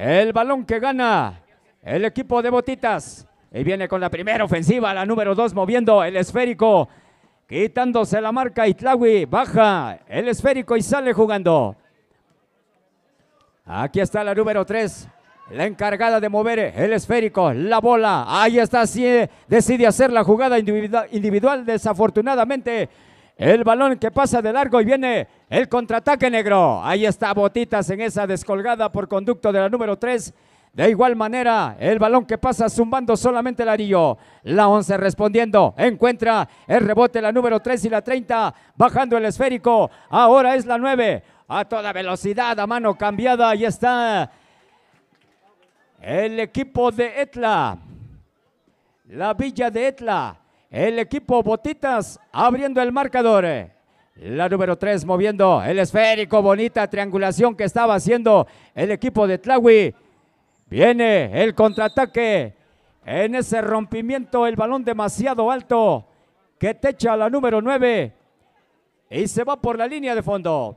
El balón que gana el equipo de Botitas. Y viene con la primera ofensiva, la número dos moviendo el esférico. Quitándose la marca, Itlawi baja el esférico y sale jugando. Aquí está la número tres, la encargada de mover el esférico, la bola. Ahí está, decide hacer la jugada individual desafortunadamente el balón que pasa de largo y viene el contraataque negro. Ahí está Botitas en esa descolgada por conducto de la número 3. De igual manera, el balón que pasa zumbando solamente el arillo. La 11 respondiendo, encuentra el rebote la número 3 y la 30, bajando el esférico. Ahora es la 9, a toda velocidad, a mano cambiada. Ahí está el equipo de Etla, la villa de Etla. El equipo Botitas abriendo el marcador. Eh. La número 3 moviendo el esférico. Bonita triangulación que estaba haciendo el equipo de Tlawi. Viene el contraataque. En ese rompimiento el balón demasiado alto que techa la número 9 y se va por la línea de fondo.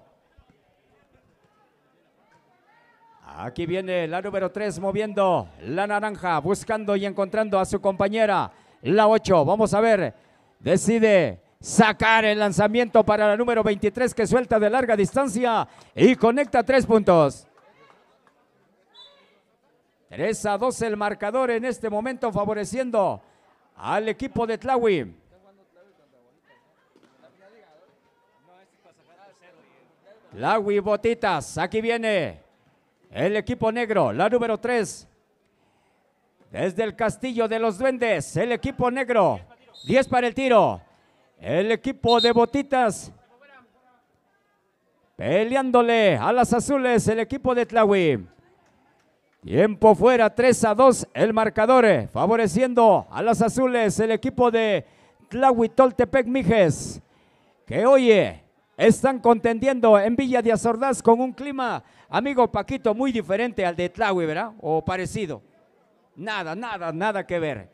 Aquí viene la número 3 moviendo la naranja, buscando y encontrando a su compañera la 8. Vamos a ver. Decide sacar el lanzamiento para la número 23 que suelta de larga distancia y conecta tres puntos. 3 a 2 el marcador en este momento favoreciendo al equipo de Tlawi. Tlawi Botitas, aquí viene el equipo negro, la número 3, desde el castillo de los duendes, el equipo negro, 10 para el tiro. El equipo de botitas peleándole a las azules, el equipo de Tlahui. Tiempo fuera, 3 a 2 el marcador, eh, favoreciendo a las azules el equipo de Toltepec, Mijes, que oye, eh, están contendiendo en Villa de Azordas con un clima, amigo Paquito, muy diferente al de Tlahui, ¿verdad? O parecido. Nada, nada, nada que ver.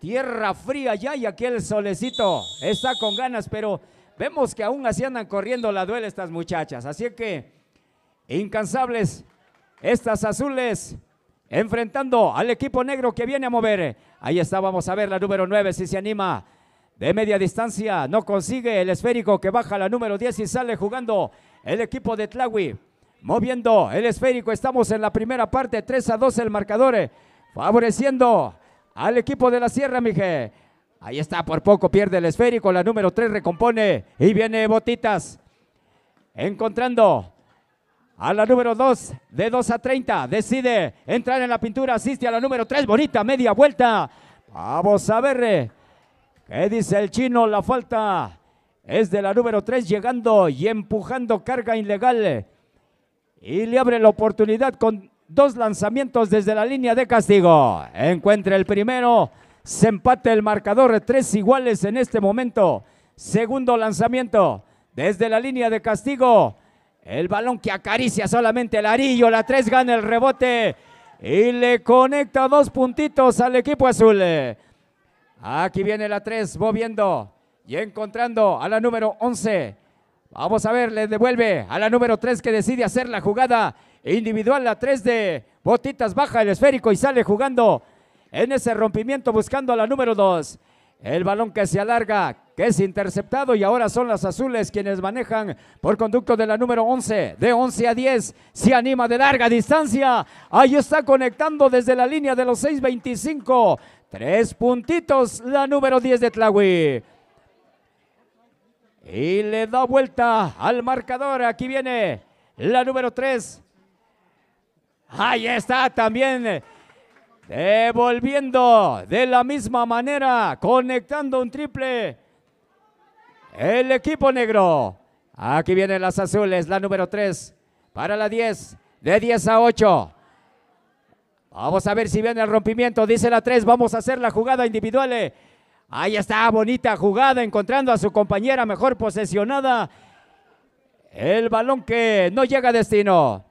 Tierra fría ya y aquí el solecito está con ganas, pero vemos que aún así andan corriendo la duela estas muchachas. Así que, incansables, estas azules enfrentando al equipo negro que viene a mover. Ahí está, vamos a ver la número 9 si se anima. De media distancia no consigue el esférico que baja la número 10 y sale jugando el equipo de Tlawi. Moviendo el esférico, estamos en la primera parte, 3 a 2 el marcador favoreciendo al equipo de la Sierra, mije. Ahí está, por poco pierde el esférico, la número 3 recompone y viene Botitas. Encontrando a la número 2, de 2 a 30, decide entrar en la pintura, asiste a la número 3, bonita media vuelta. Vamos a ver eh, qué dice el chino, la falta es de la número 3 llegando y empujando carga ilegal. Eh, y le abre la oportunidad con Dos lanzamientos desde la línea de castigo. Encuentra el primero. Se empate el marcador. Tres iguales en este momento. Segundo lanzamiento desde la línea de castigo. El balón que acaricia solamente el arillo. La tres gana el rebote. Y le conecta dos puntitos al equipo azul. Aquí viene la tres moviendo y encontrando a la número 11. Vamos a ver, le devuelve a la número 3 que decide hacer la jugada individual la 3 de Botitas baja el esférico y sale jugando en ese rompimiento buscando a la número 2. El balón que se alarga, que es interceptado y ahora son las azules quienes manejan por conducto de la número 11. De 11 a 10 se anima de larga distancia. Ahí está conectando desde la línea de los 6.25. Tres puntitos la número 10 de tlawi Y le da vuelta al marcador. Aquí viene la número 3 Ahí está también. Eh, devolviendo de la misma manera, conectando un triple. El equipo negro. Aquí vienen las azules, la número 3 para la 10, de 10 a 8. Vamos a ver si viene el rompimiento, dice la 3, vamos a hacer la jugada individual. Eh. Ahí está, bonita jugada, encontrando a su compañera mejor posesionada. El balón que no llega a destino.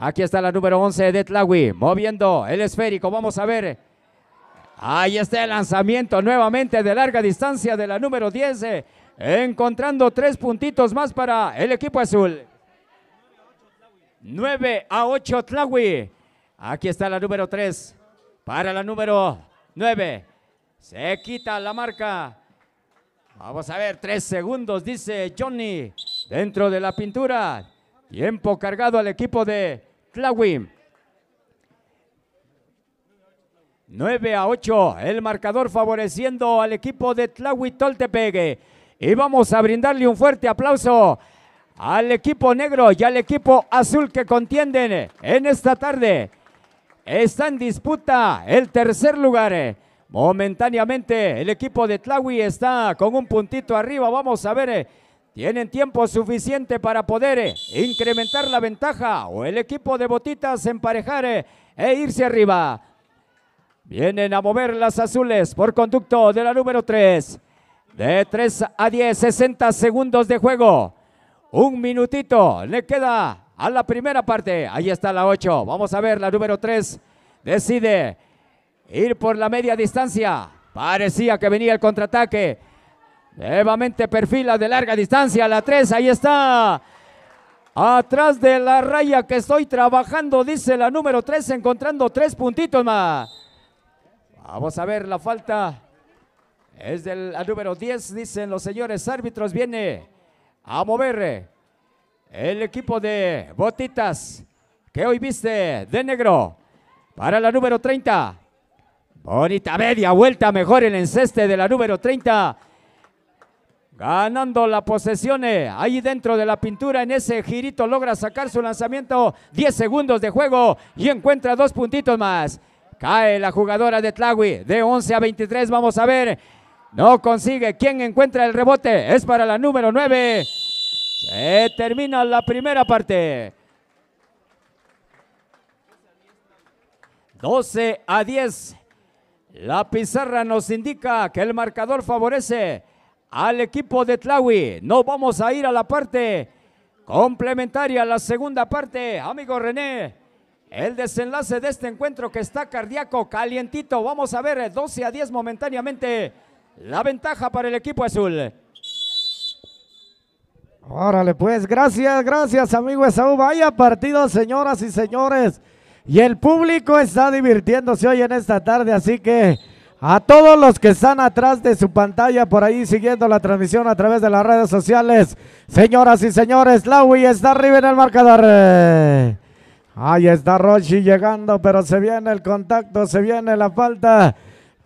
Aquí está la número 11 de Tlawi, moviendo el esférico. Vamos a ver. Ahí está el lanzamiento nuevamente de larga distancia de la número 10, eh, encontrando tres puntitos más para el equipo azul. 9 a 8 Tlawi. Aquí está la número 3 para la número 9. Se quita la marca. Vamos a ver, tres segundos, dice Johnny, dentro de la pintura. Tiempo cargado al equipo de Tlawi. 9 a 8, el marcador favoreciendo al equipo de Tlawi Toltepegue. Y vamos a brindarle un fuerte aplauso al equipo negro y al equipo azul que contienden en esta tarde. Está en disputa el tercer lugar. Momentáneamente el equipo de Tlawi está con un puntito arriba. Vamos a ver eh, tienen tiempo suficiente para poder eh, incrementar la ventaja o el equipo de Botitas emparejar eh, e irse arriba. Vienen a mover las azules por conducto de la número 3. De 3 a 10, 60 segundos de juego. Un minutito le queda a la primera parte. Ahí está la 8. Vamos a ver, la número 3 decide ir por la media distancia. Parecía que venía el contraataque. Nuevamente perfila de larga distancia, la 3, ahí está. Atrás de la raya que estoy trabajando, dice la número 3, encontrando tres puntitos más. Vamos a ver la falta. Es de la número 10, dicen los señores árbitros. Viene a mover el equipo de Botitas, que hoy viste de negro, para la número 30. Bonita media vuelta, mejor el enceste de la número 30 Ganando la posesión eh, ahí dentro de la pintura. En ese girito logra sacar su lanzamiento. 10 segundos de juego y encuentra dos puntitos más. Cae la jugadora de Tlawi de 11 a 23. Vamos a ver. No consigue. ¿Quién encuentra el rebote? Es para la número 9. Se termina la primera parte. 12 a 10. La pizarra nos indica que el marcador favorece al equipo de Tlawi. No vamos a ir a la parte complementaria, la segunda parte. Amigo René, el desenlace de este encuentro que está cardíaco, calientito. Vamos a ver, 12 eh, a 10 momentáneamente. La ventaja para el equipo azul. Órale, pues, gracias, gracias, amigo Esaú. Vaya partido, señoras y señores. Y el público está divirtiéndose hoy en esta tarde, así que a todos los que están atrás de su pantalla, por ahí siguiendo la transmisión a través de las redes sociales. Señoras y señores, Lawi está arriba en el marcador. Ahí está Rochi llegando, pero se viene el contacto, se viene la falta.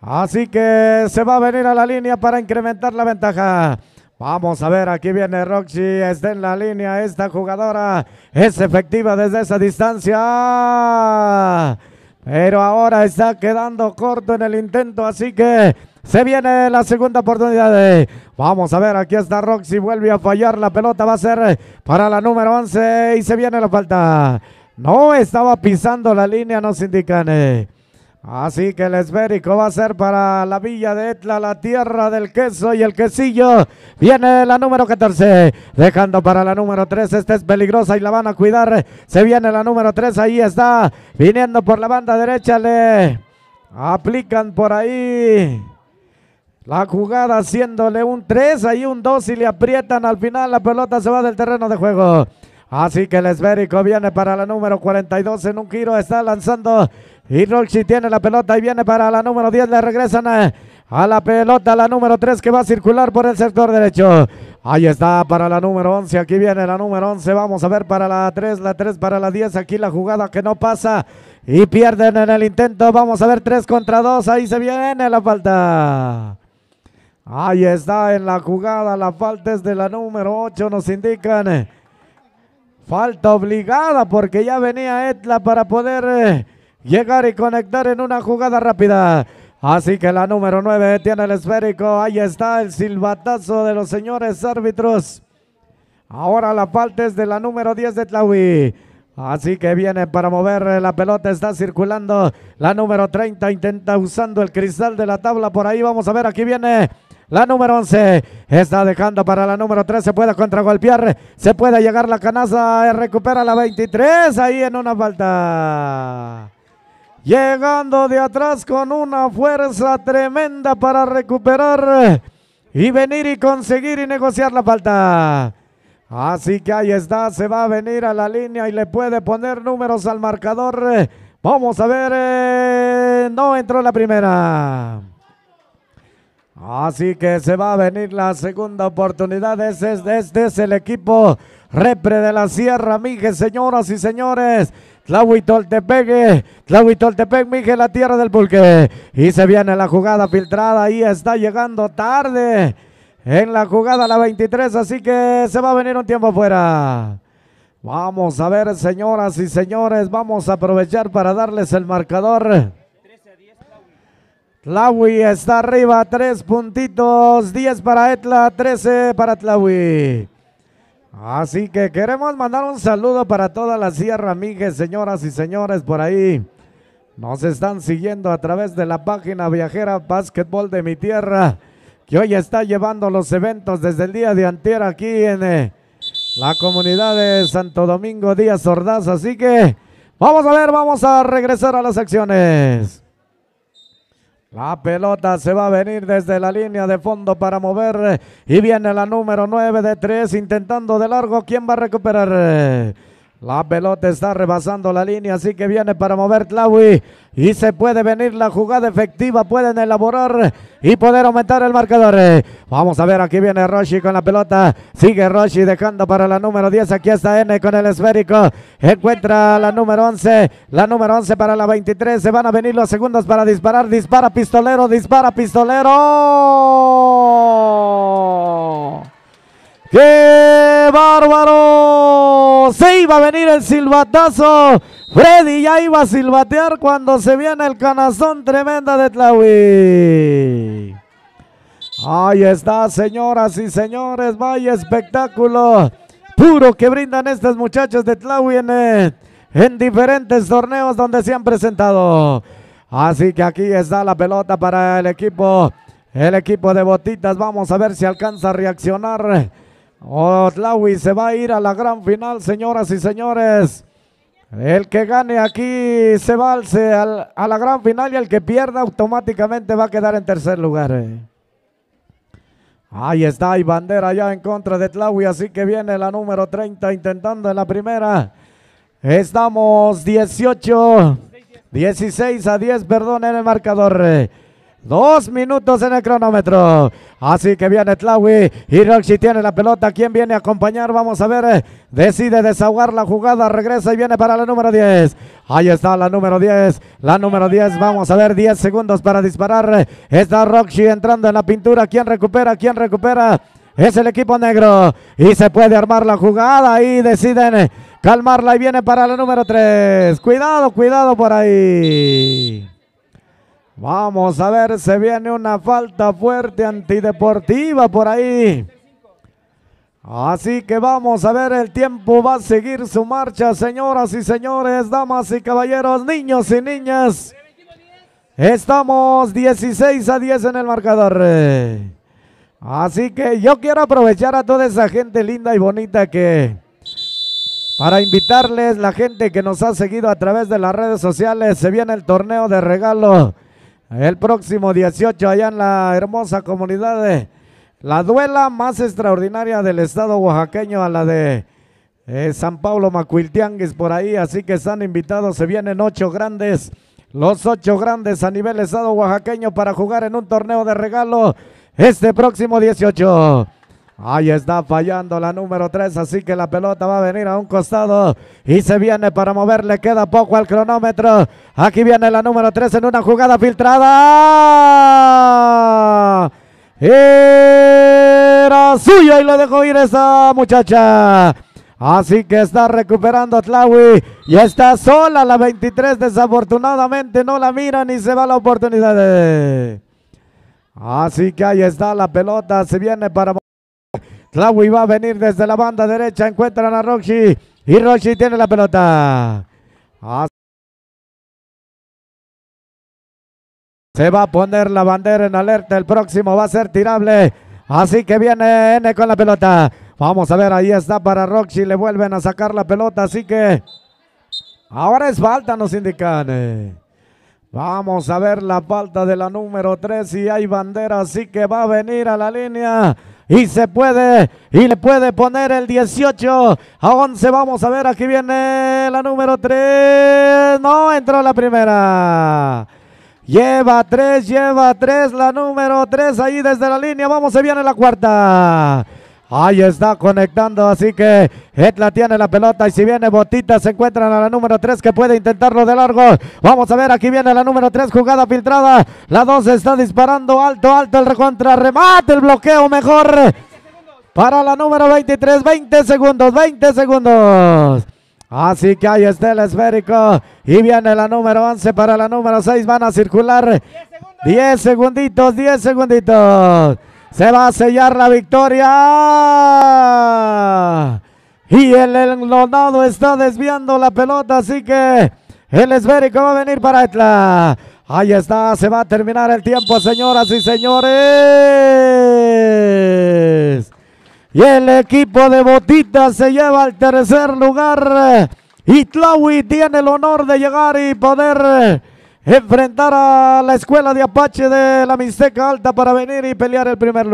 Así que se va a venir a la línea para incrementar la ventaja. Vamos a ver, aquí viene Roxy, está en la línea esta jugadora, es efectiva desde esa distancia. Pero ahora está quedando corto en el intento, así que se viene la segunda oportunidad. Vamos a ver, aquí está Roxy, vuelve a fallar. La pelota va a ser para la número 11 y se viene la falta. No estaba pisando la línea, nos indican. Eh. Así que el esférico va a ser para la villa de Etla, la tierra del queso y el quesillo. Viene la número 14, dejando para la número 3. Esta es peligrosa y la van a cuidar. Se viene la número 3, ahí está. Viniendo por la banda derecha, le aplican por ahí. La jugada haciéndole un 3, ahí un 2 y le aprietan al final. La pelota se va del terreno de juego. Así que el esférico viene para la número 42 en un giro, está lanzando y Rolchi tiene la pelota y viene para la número 10, le regresan a, la pelota la número 3 que va a circular por el sector derecho. Ahí está para la número 11, aquí viene la número 11, vamos a ver para la 3, la 3 para la 10, aquí la jugada que no pasa y pierden en el intento, vamos a ver 3 contra 2, ahí se viene la falta. Ahí está en la jugada, la falta es de la número 8, nos indican. Falta obligada porque ya venía Etla para poder eh, llegar y conectar en una jugada rápida. Así que la número 9 tiene el esférico. Ahí está el silbatazo de los señores árbitros. Ahora la falta es de la número 10 de Tlawi. Así que viene para mover eh, la pelota, está circulando la número 30, intenta usando el cristal de la tabla, por ahí vamos a ver, aquí viene la número 11 está dejando para la número 13. Puede contragolpear. Se puede llegar la canasta. Recupera la 23. Ahí en una falta. Llegando de atrás con una fuerza tremenda para recuperar y venir y conseguir y negociar la falta. Así que ahí está, se va a venir a la línea y le puede poner números al marcador. Vamos a ver, eh, no entró la primera. Así que se va a venir la segunda oportunidad. Este es, el equipo Repre de la Sierra, Mije, señoras y señores. Tlahuitoltepec, Tlahuitoltepec, Mije, la tierra del pulque. Y se viene la jugada filtrada. y está llegando tarde en la jugada la 23. Así que se va a venir un tiempo afuera. Vamos a ver, señoras y señores. Vamos a aprovechar para darles el marcador. Tlawi está arriba, tres puntitos, 10 para Etla, 13 para Tlawi. Así que queremos mandar un saludo para toda la Sierra Mijes, señoras y señores, por ahí. Nos están siguiendo a través de la página viajera Básquetbol de mi tierra, que hoy está llevando los eventos desde el día de antier aquí en eh, la comunidad de Santo Domingo Díaz Ordaz. Así que vamos a ver, vamos a regresar a las acciones. La pelota se va a venir desde la línea de fondo para mover. Eh, y viene la número 9 de tres intentando de largo. ¿Quién va a recuperar? La pelota está rebasando la línea, así que viene para mover Tlawi. Y se puede venir la jugada efectiva, pueden elaborar y poder aumentar el marcador. Vamos a ver, aquí viene Roshi con la pelota. Sigue Roshi dejando para la número 10. Aquí está N con el esférico. Encuentra la número 11. La número 11 para la 23. Se van a venir los segundos para disparar. Dispara pistolero, dispara pistolero. ¡Qué bárbaro! se iba a venir el silbatazo. Freddy ya iba a silbatear cuando se viene el canazón tremenda de Tlawi Ahí está, señoras y señores. Vaya espectáculo puro que brindan estos muchachos de Tlawi en, eh, en diferentes torneos donde se han presentado. Así que aquí está la pelota para el equipo. El equipo de Botitas. Vamos a ver si alcanza a reaccionar Otlawi oh, se va a ir a la gran final, señoras y señores. El que gane aquí se va al, a la gran final y el que pierda automáticamente va a quedar en tercer lugar. Eh. Ahí está, y bandera ya en contra de Tlawi, así que viene la número 30 intentando en la primera. Estamos 18, 16 a 10, perdón, en el marcador. Eh. Dos minutos en el cronómetro. Así que viene Tlawi. Y Roxy tiene la pelota. ¿Quién viene a acompañar? Vamos a ver. Decide desahogar la jugada. Regresa y viene para la número 10. Ahí está la número 10. La número 10. Vamos a ver. 10 segundos para disparar. Está Roxy entrando en la pintura. ¿Quién recupera? ¿Quién recupera? Es el equipo negro. Y se puede armar la jugada. Y deciden calmarla. Y viene para la número 3. Cuidado, cuidado por ahí. Vamos a ver, se viene una falta fuerte antideportiva por ahí. Así que vamos a ver, el tiempo va a seguir su marcha, señoras y señores, damas y caballeros, niños y niñas. Estamos 16 a 10 en el marcador. Así que yo quiero aprovechar a toda esa gente linda y bonita que... Para invitarles, la gente que nos ha seguido a través de las redes sociales, se viene el torneo de regalo el próximo 18 allá en la hermosa comunidad de la duela más extraordinaria del estado oaxaqueño a la de eh, San Pablo Macuiltianguis por ahí, así que están invitados, se vienen ocho grandes, los ocho grandes a nivel estado oaxaqueño para jugar en un torneo de regalo este próximo 18. Ahí está fallando la número 3, así que la pelota va a venir a un costado y se viene para le queda poco al cronómetro. Aquí viene la número 3 en una jugada filtrada. Era suya y lo dejó ir esa muchacha. Así que está recuperando Tlawi. Y está sola la 23. Desafortunadamente no la mira ni se va la oportunidad. Así que ahí está la pelota. Se viene para... Tlawi va a venir desde la banda derecha. Encuentran a Roxy. Y Roxy tiene la pelota. Ah, se va a poner la bandera en alerta. El próximo va a ser tirable. Así que viene N con la pelota. Vamos a ver, ahí está para Roxy. Le vuelven a sacar la pelota. Así que ahora es falta, nos indican. Eh. Vamos a ver la falta de la número 3. Y hay bandera. Así que va a venir a la línea y se puede y le puede poner el 18 a 11. Vamos a ver, aquí viene la número 3. No entró la primera. Lleva 3, lleva 3, la número 3 ahí desde la línea. Vamos, se viene la cuarta. Ahí está conectando, así que Etla tiene la pelota y si viene Botita se encuentran a la número 3 que puede intentarlo de largo. Vamos a ver, aquí viene la número 3, jugada filtrada. La 12 está disparando alto, alto el recontra, remate, el bloqueo mejor. Para la número 23, 20 segundos, 20 segundos. Así que ahí está el esférico. Y viene la número 11 para la número 6. Van a circular 10 segunditos. 10 segunditos. Se va a sellar la victoria. Y el Enlodado está desviando la pelota, así que el esférico va a venir para Etla. Ahí está, se va a terminar el tiempo, señoras y señores. Y el equipo de botitas se lleva al tercer lugar. Y Tlawi tiene el honor de llegar y poder enfrentar a la escuela de Apache de la Mixteca Alta para venir y pelear el primer lugar.